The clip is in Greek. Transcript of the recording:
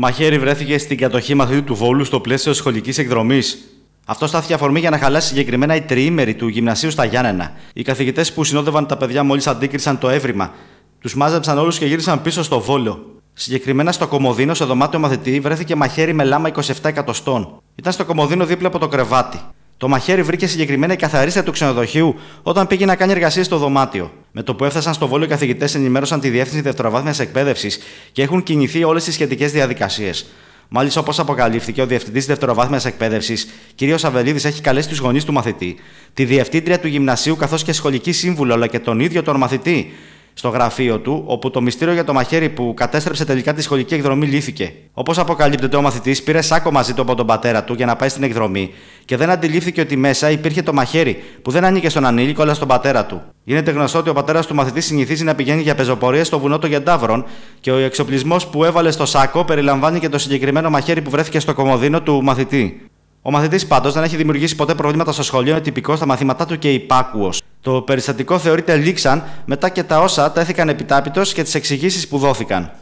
Μαχαίρι βρέθηκε στην κατοχή μαθητή του Βόλου στο πλαίσιο σχολικής εκδρομής. Αυτό στάθηκε αφορμή για να χαλάσει συγκεκριμένα η τριήμερη του γυμνασίου στα Γιάννενα. Οι καθηγητές που συνόδευαν τα παιδιά μόλις αντίκρισαν το έβριμα. Τους μάζεψαν όλους και γύρισαν πίσω στο Βόλο. Συγκεκριμένα στο κομμωδίνο, στο δωμάτιο μαθητή, βρέθηκε μαχαίρι με λάμα 27 εκατοστών. Ήταν στο κομμωδίνο δίπλα από το κρεβάτι. Το μαχαίρι βρήκε συγκεκριμένα η καθαρίστρια του ξενοδοχείου όταν πήγε να κάνει εργασίες στο δωμάτιο. Με το που έφτασαν στο Βόλιο, οι καθηγητές ενημέρωσαν τη Διεύθυνση Δευτεροβάθμιας Εκπαίδευσης και έχουν κινηθεί όλες τις σχετικές διαδικασίες. Μάλιστα, όπως αποκαλύφθηκε, ο Διευθυντής Δευτεροβάθμιας Εκπαίδευσης, κ. Αβελίδης, έχει καλέσει τους γονείς του μαθητή, τη Διευθύντρια του Γυμνασίου καθώς και σχολική σύμβουλο, αλλά και τον ίδιο τον μαθητή, στο γραφείο του, όπου το μυστήριο για το μαχαίρι που κατέστρεψε τελικά τη σχολική εκδρομή λύθηκε. Όπως αποκαλύπτεται, ο μαθητής πήρε σάκο μαζί του από τον πατέρα του για να πάει στην εκδρομή και δεν αντιλήφθηκε ότι μέσα υπήρχε το μαχαίρι που δεν ανήκε στον ανήλικο αλλά στον πατέρα του. Γίνεται γνωστό ότι ο πατέρας του μαθητής συνηθίζει να πηγαίνει για πεζοπορία στο βουνό των Γεντάβρων και ο εξοπλισμός που έβαλε στο σάκο περιλαμβάνει και το συγκεκριμένο μαχαίρι που βρέθηκε στο κομοδίνο του μαθητή. Ο μαθητής πάντως δεν έχει δημιουργήσει ποτέ προβλήματα στο σχολείο, είναι τυπικό στα μαθήματά του και υπάκουος. Το περιστατικό θεωρείται λήξαν μετά και τα όσα τέθηκαν επιτάπητος και τις εξηγήσεις που δόθηκαν.